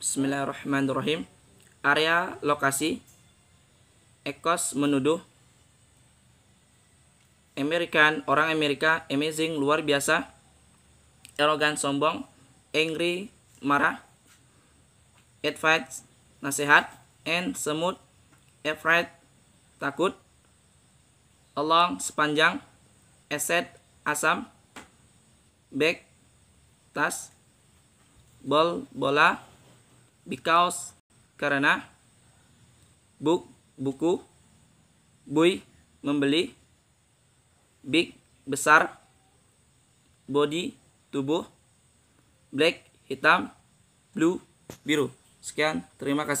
Bismillahirrahmanirrahim. Area lokasi Ekos menuduh American, orang Amerika, amazing, luar biasa, erogan, sombong, angry, marah, advice, nasihat, and semut, afraid, takut, along, sepanjang, asset, asam, Bag tas, bol, bola, because karena book buku buy membeli big besar body tubuh black hitam blue biru sekian terima kasih